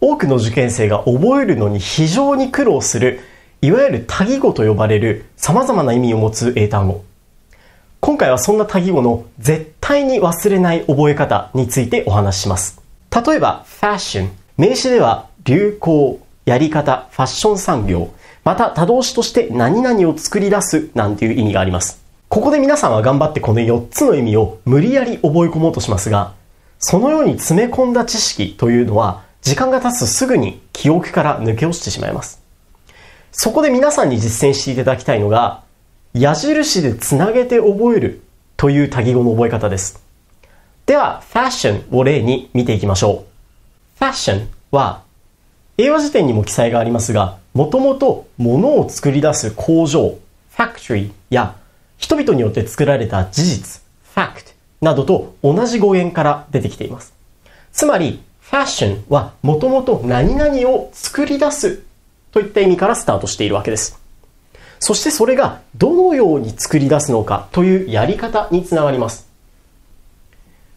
多くの受験生が覚えるのに非常に苦労する、いわゆる多義語と呼ばれる様々な意味を持つ英単語。今回はそんな多義語の絶対に忘れない覚え方についてお話しします。例えば、ファッション。名詞では、流行、やり方、ファッション産業。また、他動詞として何々を作り出すなんていう意味があります。ここで皆さんは頑張ってこの4つの意味を無理やり覚え込もうとしますが、そのように詰め込んだ知識というのは、時間が経つとすぐに記憶から抜け落ちてしまいます。そこで皆さんに実践していただきたいのが、矢印でつなげて覚えるという多義語の覚え方です。では、ファッションを例に見ていきましょう。ファッションは、英和辞典にも記載がありますが、もともと物を作り出す工場、ファクトリーや、人々によって作られた事実、ファクトなどと同じ語源から出てきています。つまり、ファッションはもともと何々を作り出すといった意味からスタートしているわけです。そしてそれがどのように作り出すのかというやり方につながります。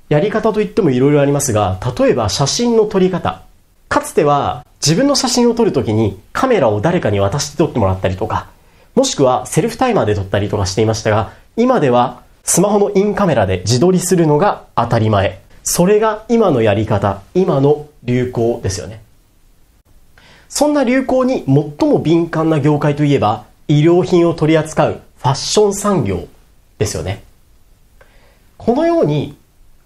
やり方といってもいろいろありますが、例えば写真の撮り方。かつては自分の写真を撮るときにカメラを誰かに渡して撮ってもらったりとか、もしくはセルフタイマーで撮ったりとかしていましたが、今ではスマホのインカメラで自撮りするのが当たり前。それが今のやり方、今の流行ですよね。そんな流行に最も敏感な業界といえば、医療品を取り扱うファッション産業ですよね。このように、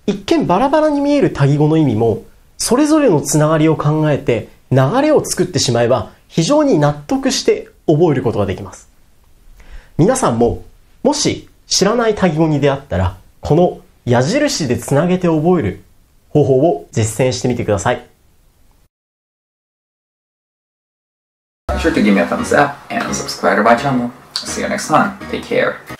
一見バラバラに見える多義語の意味も、それぞれのつながりを考えて流れを作ってしまえば、非常に納得して覚えることができます。皆さんも、もし知らない多義語に出会ったら、この矢印でつなげて覚える方法を実践してみてください。Sure to give me a thumbs up and subscribe to my channel. See you next time. Take care.